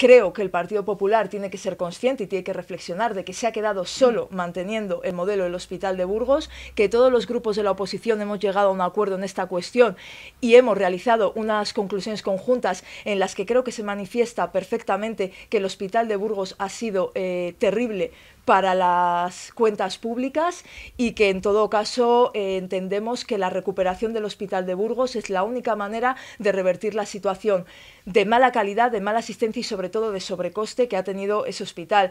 Creo que el Partido Popular tiene que ser consciente y tiene que reflexionar de que se ha quedado solo manteniendo el modelo del Hospital de Burgos, que todos los grupos de la oposición hemos llegado a un acuerdo en esta cuestión y hemos realizado unas conclusiones conjuntas en las que creo que se manifiesta perfectamente que el Hospital de Burgos ha sido eh, terrible para las cuentas públicas y que en todo caso eh, entendemos que la recuperación del Hospital de Burgos es la única manera de revertir la situación de mala calidad, de mala asistencia y sobre todo de sobrecoste que ha tenido ese hospital.